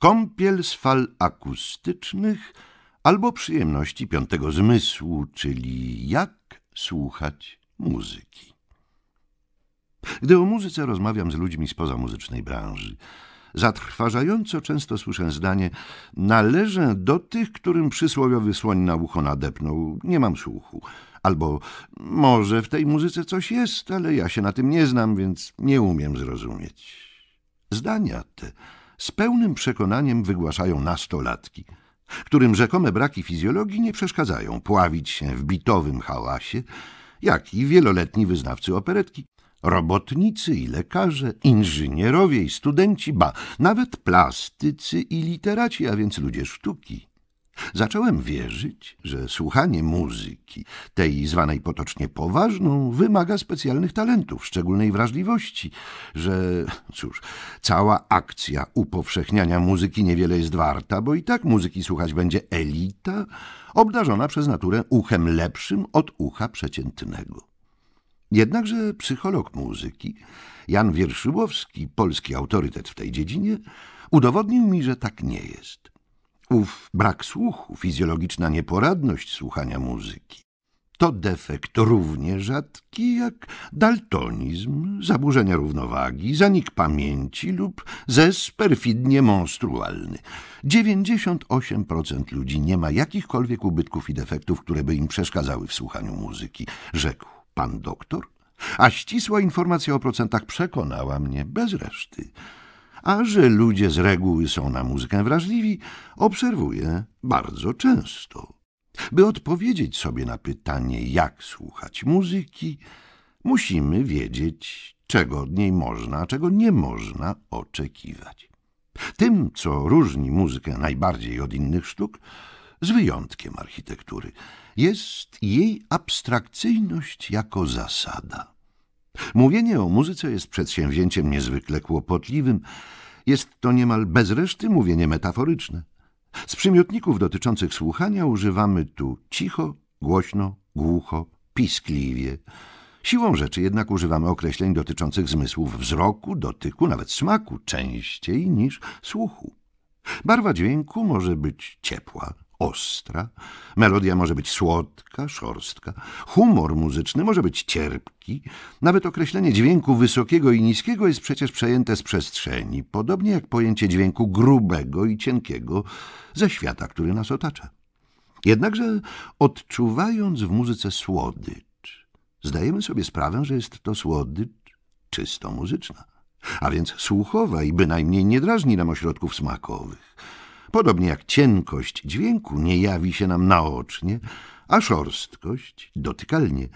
kąpiel z fal akustycznych albo przyjemności piątego zmysłu, czyli jak słuchać muzyki. Gdy o muzyce rozmawiam z ludźmi spoza muzycznej branży, zatrważająco często słyszę zdanie należę do tych, którym przysłowiowy słoń na ucho nadepnął, nie mam słuchu. Albo może w tej muzyce coś jest, ale ja się na tym nie znam, więc nie umiem zrozumieć. Zdania te z pełnym przekonaniem wygłaszają nastolatki, którym rzekome braki fizjologii nie przeszkadzają pławić się w bitowym hałasie, jak i wieloletni wyznawcy operetki, robotnicy i lekarze, inżynierowie i studenci, ba, nawet plastycy i literaci, a więc ludzie sztuki. Zacząłem wierzyć, że słuchanie muzyki, tej zwanej potocznie poważną, wymaga specjalnych talentów, szczególnej wrażliwości, że, cóż, cała akcja upowszechniania muzyki niewiele jest warta, bo i tak muzyki słuchać będzie elita, obdarzona przez naturę uchem lepszym od ucha przeciętnego. Jednakże psycholog muzyki, Jan Wierszyłowski, polski autorytet w tej dziedzinie, udowodnił mi, że tak nie jest ów brak słuchu, fizjologiczna nieporadność słuchania muzyki. To defekt równie rzadki jak daltonizm, zaburzenia równowagi, zanik pamięci lub zes perfidnie monstrualny. 98% ludzi nie ma jakichkolwiek ubytków i defektów, które by im przeszkadzały w słuchaniu muzyki, rzekł pan doktor. A ścisła informacja o procentach przekonała mnie bez reszty a że ludzie z reguły są na muzykę wrażliwi, obserwuję bardzo często. By odpowiedzieć sobie na pytanie, jak słuchać muzyki, musimy wiedzieć, czego od niej można, a czego nie można oczekiwać. Tym, co różni muzykę najbardziej od innych sztuk, z wyjątkiem architektury, jest jej abstrakcyjność jako zasada. Mówienie o muzyce jest przedsięwzięciem niezwykle kłopotliwym. Jest to niemal bez reszty mówienie metaforyczne. Z przymiotników dotyczących słuchania używamy tu cicho, głośno, głucho, piskliwie. Siłą rzeczy jednak używamy określeń dotyczących zmysłów wzroku, dotyku, nawet smaku częściej niż słuchu. Barwa dźwięku może być ciepła, ostra, melodia może być słodka, szorstka, humor muzyczny może być cierpki, nawet określenie dźwięku wysokiego i niskiego jest przecież przejęte z przestrzeni, podobnie jak pojęcie dźwięku grubego i cienkiego ze świata, który nas otacza. Jednakże odczuwając w muzyce słodycz, zdajemy sobie sprawę, że jest to słodycz czysto muzyczna, a więc słuchowa i bynajmniej nie drażni nam ośrodków smakowych – Podobnie jak cienkość dźwięku nie jawi się nam naocznie, a szorstkość dotykalnie.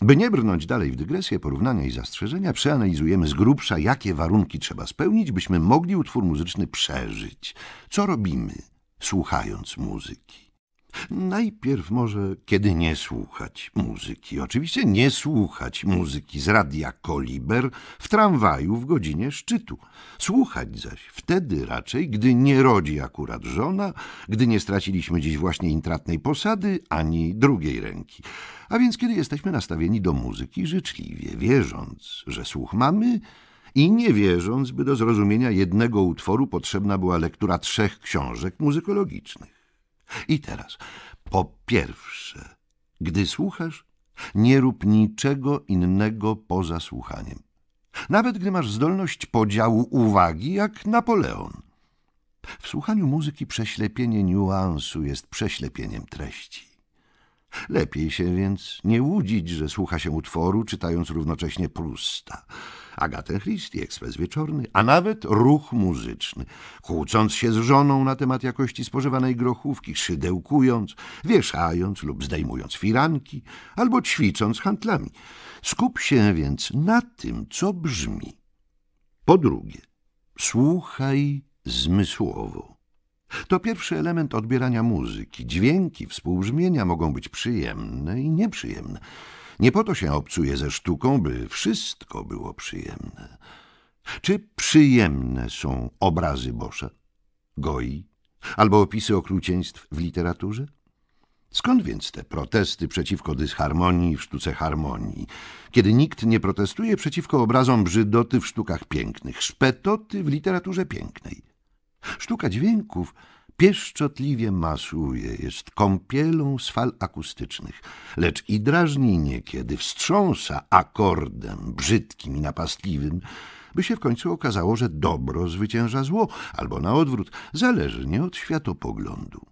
By nie brnąć dalej w dygresję porównania i zastrzeżenia, przeanalizujemy z grubsza, jakie warunki trzeba spełnić, byśmy mogli utwór muzyczny przeżyć. Co robimy, słuchając muzyki? Najpierw może, kiedy nie słuchać muzyki. Oczywiście nie słuchać muzyki z radia Koliber w tramwaju w godzinie szczytu. Słuchać zaś wtedy raczej, gdy nie rodzi akurat żona, gdy nie straciliśmy dziś właśnie intratnej posady ani drugiej ręki. A więc kiedy jesteśmy nastawieni do muzyki życzliwie, wierząc, że słuch mamy, i nie wierząc, by do zrozumienia jednego utworu potrzebna była lektura trzech książek muzykologicznych. I teraz, po pierwsze, gdy słuchasz, nie rób niczego innego poza słuchaniem. Nawet gdy masz zdolność podziału uwagi, jak Napoleon. W słuchaniu muzyki prześlepienie niuansu jest prześlepieniem treści. Lepiej się więc nie łudzić, że słucha się utworu, czytając równocześnie Prusta. Agatę Christie, ekspres wieczorny, a nawet ruch muzyczny, kłócąc się z żoną na temat jakości spożywanej grochówki, szydełkując, wieszając lub zdejmując firanki, albo ćwicząc handlami. Skup się więc na tym, co brzmi. Po drugie, słuchaj zmysłowo. To pierwszy element odbierania muzyki. Dźwięki, współbrzmienia mogą być przyjemne i nieprzyjemne. Nie po to się obcuje ze sztuką, by wszystko było przyjemne. Czy przyjemne są obrazy Bosza, Goi, albo opisy okrucieństw w literaturze? Skąd więc te protesty przeciwko dysharmonii w sztuce harmonii, kiedy nikt nie protestuje przeciwko obrazom brzydoty w sztukach pięknych, szpetoty w literaturze pięknej? Sztuka dźwięków pieszczotliwie masuje, jest kąpielą z fal akustycznych, lecz i drażni niekiedy, wstrząsa akordem brzydkim i napastliwym, by się w końcu okazało, że dobro zwycięża zło, albo na odwrót, zależnie od światopoglądu.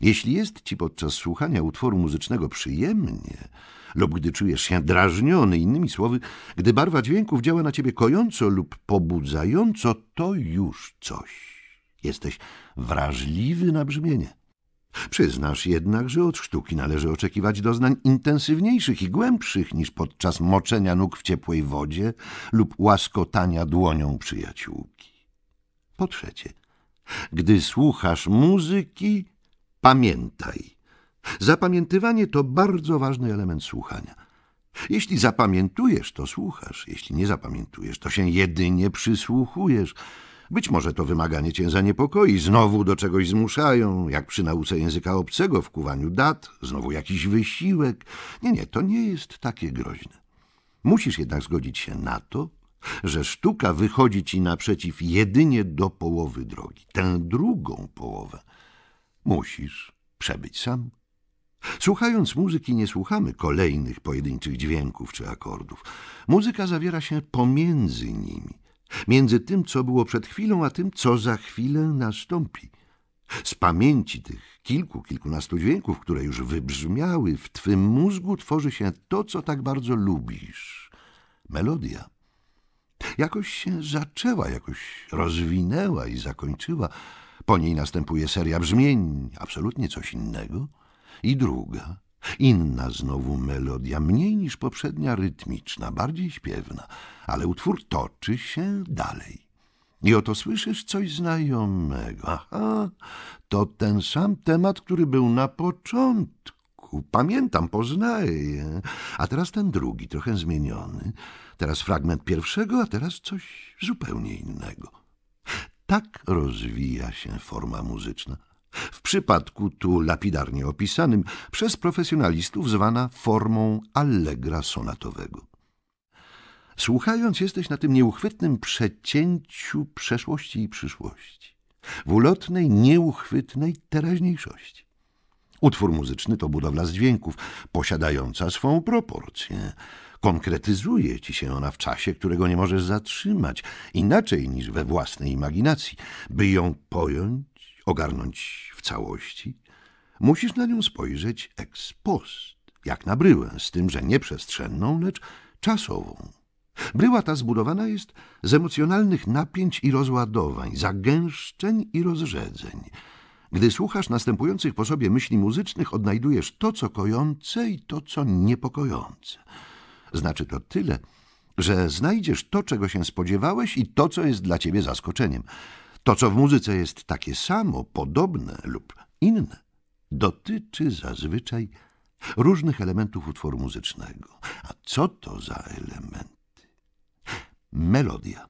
Jeśli jest ci podczas słuchania utworu muzycznego przyjemnie, lub gdy czujesz się drażniony, innymi słowy, gdy barwa dźwięków działa na ciebie kojąco lub pobudzająco, to już coś. Jesteś wrażliwy na brzmienie. Przyznasz jednak, że od sztuki należy oczekiwać doznań intensywniejszych i głębszych niż podczas moczenia nóg w ciepłej wodzie lub łaskotania dłonią przyjaciółki. Po trzecie, gdy słuchasz muzyki, pamiętaj. Zapamiętywanie to bardzo ważny element słuchania. Jeśli zapamiętujesz, to słuchasz, jeśli nie zapamiętujesz, to się jedynie przysłuchujesz – być może to wymaganie cię zaniepokoi, znowu do czegoś zmuszają, jak przy nauce języka obcego, w kuwaniu dat, znowu jakiś wysiłek. Nie, nie, to nie jest takie groźne. Musisz jednak zgodzić się na to, że sztuka wychodzi ci naprzeciw jedynie do połowy drogi. Tę drugą połowę musisz przebyć sam. Słuchając muzyki nie słuchamy kolejnych pojedynczych dźwięków czy akordów. Muzyka zawiera się pomiędzy nimi między tym, co było przed chwilą, a tym, co za chwilę nastąpi. Z pamięci tych kilku, kilkunastu dźwięków, które już wybrzmiały, w twym mózgu tworzy się to, co tak bardzo lubisz melodia. Jakoś się zaczęła, jakoś rozwinęła i zakończyła. Po niej następuje seria brzmień, absolutnie coś innego, i druga, Inna znowu melodia, mniej niż poprzednia rytmiczna, bardziej śpiewna, ale utwór toczy się dalej. I oto słyszysz coś znajomego. Aha, to ten sam temat, który był na początku. Pamiętam, poznaję. A teraz ten drugi, trochę zmieniony. Teraz fragment pierwszego, a teraz coś zupełnie innego. Tak rozwija się forma muzyczna w przypadku tu lapidarnie opisanym przez profesjonalistów zwana formą allegra sonatowego. Słuchając, jesteś na tym nieuchwytnym przecięciu przeszłości i przyszłości, w ulotnej, nieuchwytnej teraźniejszości. Utwór muzyczny to budowla z dźwięków, posiadająca swą proporcję. Konkretyzuje ci się ona w czasie, którego nie możesz zatrzymać, inaczej niż we własnej imaginacji. By ją pojąć, ogarnąć w całości, musisz na nią spojrzeć ex post, jak na bryłę, z tym, że nie przestrzenną, lecz czasową. Bryła ta zbudowana jest z emocjonalnych napięć i rozładowań, zagęszczeń i rozrzedzeń. Gdy słuchasz następujących po sobie myśli muzycznych, odnajdujesz to, co kojące i to, co niepokojące. Znaczy to tyle, że znajdziesz to, czego się spodziewałeś i to, co jest dla ciebie zaskoczeniem. To, co w muzyce jest takie samo, podobne lub inne, dotyczy zazwyczaj różnych elementów utworu muzycznego. A co to za elementy? Melodia,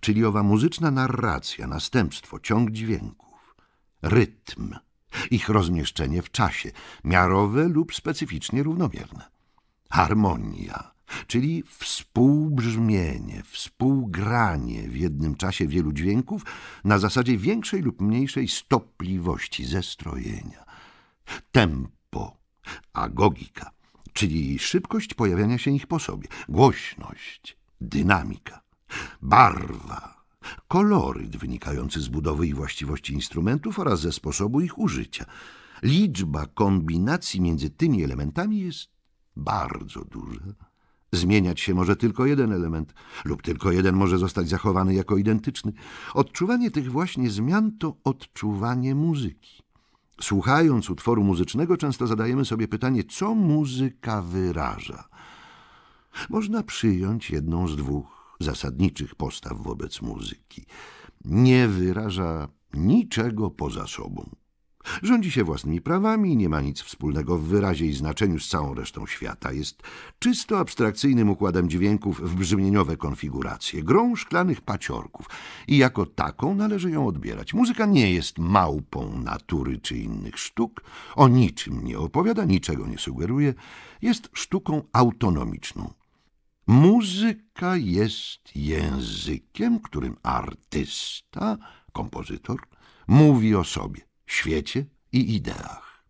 czyli owa muzyczna narracja, następstwo, ciąg dźwięków, rytm, ich rozmieszczenie w czasie, miarowe lub specyficznie równomierne, harmonia, czyli współbrzmienie, współgranie w jednym czasie wielu dźwięków na zasadzie większej lub mniejszej stopliwości zestrojenia. Tempo, agogika, czyli szybkość pojawiania się ich po sobie, głośność, dynamika, barwa, koloryt wynikający z budowy i właściwości instrumentów oraz ze sposobu ich użycia. Liczba kombinacji między tymi elementami jest bardzo duża. Zmieniać się może tylko jeden element, lub tylko jeden może zostać zachowany jako identyczny. Odczuwanie tych właśnie zmian to odczuwanie muzyki. Słuchając utworu muzycznego, często zadajemy sobie pytanie, co muzyka wyraża. Można przyjąć jedną z dwóch zasadniczych postaw wobec muzyki. Nie wyraża niczego poza sobą. Rządzi się własnymi prawami i nie ma nic wspólnego w wyrazie i znaczeniu z całą resztą świata. Jest czysto abstrakcyjnym układem dźwięków w brzmieniowe konfiguracje, grą szklanych paciorków i jako taką należy ją odbierać. Muzyka nie jest małpą natury czy innych sztuk, o niczym nie opowiada, niczego nie sugeruje, jest sztuką autonomiczną. Muzyka jest językiem, którym artysta, kompozytor, mówi o sobie świecie i ideach.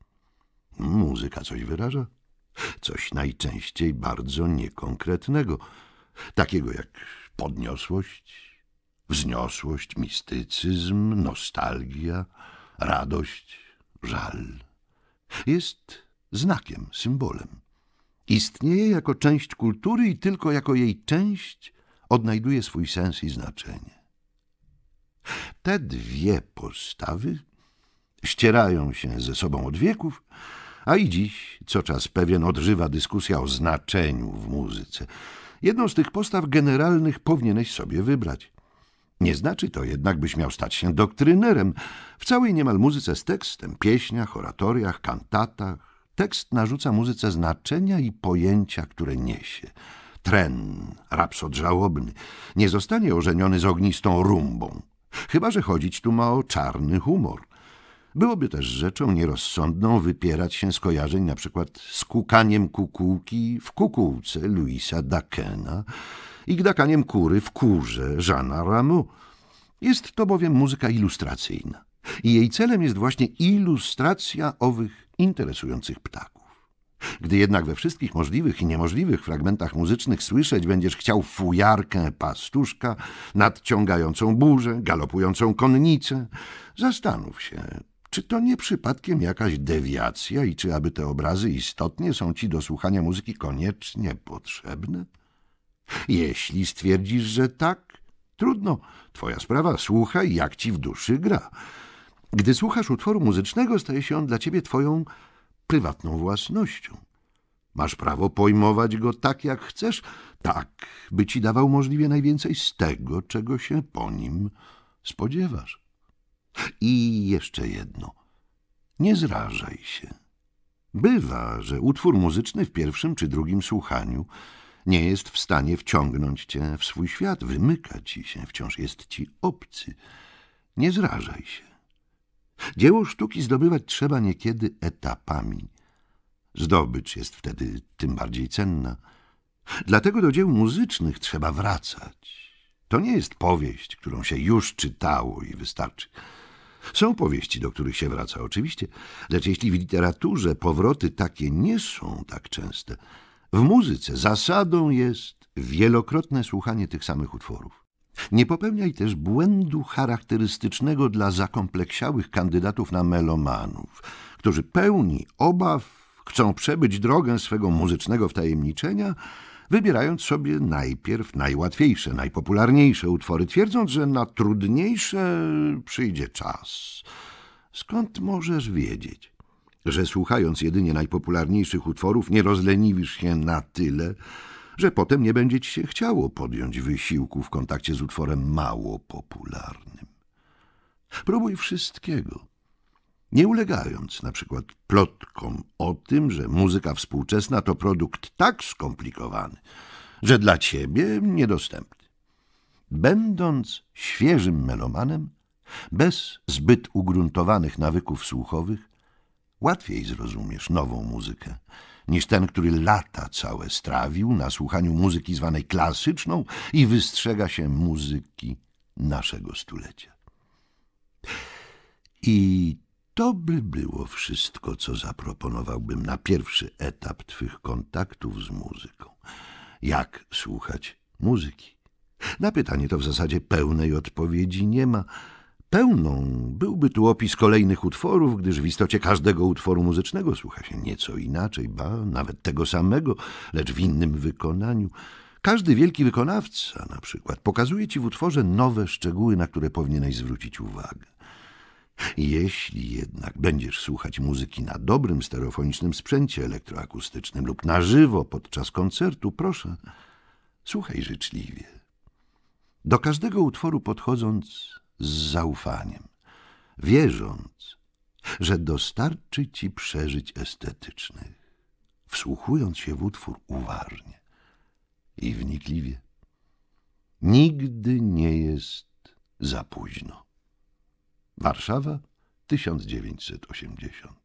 Muzyka coś wyraża? Coś najczęściej bardzo niekonkretnego, takiego jak podniosłość, wzniosłość, mistycyzm, nostalgia, radość, żal. Jest znakiem, symbolem. Istnieje jako część kultury i tylko jako jej część odnajduje swój sens i znaczenie. Te dwie postawy ścierają się ze sobą od wieków, a i dziś co czas pewien odżywa dyskusja o znaczeniu w muzyce. Jedną z tych postaw generalnych powinieneś sobie wybrać. Nie znaczy to jednak, byś miał stać się doktrynerem. W całej niemal muzyce z tekstem, pieśniach, oratoriach, kantatach, tekst narzuca muzyce znaczenia i pojęcia, które niesie. Tren, rapsod żałobny, nie zostanie ożeniony z ognistą rumbą, chyba że chodzić tu ma o czarny humor. Byłoby też rzeczą nierozsądną wypierać się skojarzeń na przykład z kukaniem kukułki w kukułce Louisa Dakena i gdakaniem kury w kurze Jeana Ramu. Jest to bowiem muzyka ilustracyjna i jej celem jest właśnie ilustracja owych interesujących ptaków. Gdy jednak we wszystkich możliwych i niemożliwych fragmentach muzycznych słyszeć będziesz chciał fujarkę pastuszka, nadciągającą burzę, galopującą konnicę, zastanów się, czy to nie przypadkiem jakaś dewiacja i czy aby te obrazy istotnie są ci do słuchania muzyki koniecznie potrzebne? Jeśli stwierdzisz, że tak, trudno, twoja sprawa, słuchaj jak ci w duszy gra. Gdy słuchasz utworu muzycznego, staje się on dla ciebie twoją prywatną własnością. Masz prawo pojmować go tak, jak chcesz, tak, by ci dawał możliwie najwięcej z tego, czego się po nim spodziewasz. I jeszcze jedno. Nie zrażaj się. Bywa, że utwór muzyczny w pierwszym czy drugim słuchaniu nie jest w stanie wciągnąć cię w swój świat, wymyka ci się, wciąż jest ci obcy. Nie zrażaj się. Dzieło sztuki zdobywać trzeba niekiedy etapami. Zdobycz jest wtedy tym bardziej cenna. Dlatego do dzieł muzycznych trzeba wracać. To nie jest powieść, którą się już czytało i wystarczy. Są powieści, do których się wraca, oczywiście, lecz jeśli w literaturze powroty takie nie są tak częste, w muzyce zasadą jest wielokrotne słuchanie tych samych utworów. Nie popełniaj też błędu charakterystycznego dla zakompleksiałych kandydatów na melomanów, którzy pełni obaw chcą przebyć drogę swego muzycznego wtajemniczenia – wybierając sobie najpierw najłatwiejsze, najpopularniejsze utwory, twierdząc, że na trudniejsze przyjdzie czas. Skąd możesz wiedzieć, że słuchając jedynie najpopularniejszych utworów nie rozleniwisz się na tyle, że potem nie będzie ci się chciało podjąć wysiłku w kontakcie z utworem mało popularnym? Próbuj wszystkiego – nie ulegając na przykład plotkom o tym, że muzyka współczesna to produkt tak skomplikowany, że dla ciebie niedostępny. Będąc świeżym melomanem, bez zbyt ugruntowanych nawyków słuchowych, łatwiej zrozumiesz nową muzykę niż ten, który lata całe strawił na słuchaniu muzyki zwanej klasyczną i wystrzega się muzyki naszego stulecia. I to by było wszystko, co zaproponowałbym na pierwszy etap twych kontaktów z muzyką. Jak słuchać muzyki? Na pytanie to w zasadzie pełnej odpowiedzi nie ma. Pełną byłby tu opis kolejnych utworów, gdyż w istocie każdego utworu muzycznego słucha się nieco inaczej, ba, nawet tego samego, lecz w innym wykonaniu. Każdy wielki wykonawca na przykład pokazuje ci w utworze nowe szczegóły, na które powinieneś zwrócić uwagę. Jeśli jednak będziesz słuchać muzyki na dobrym stereofonicznym sprzęcie elektroakustycznym lub na żywo podczas koncertu, proszę, słuchaj życzliwie. Do każdego utworu podchodząc z zaufaniem, wierząc, że dostarczy ci przeżyć estetycznych, wsłuchując się w utwór uważnie i wnikliwie. Nigdy nie jest za późno. Warszawa 1980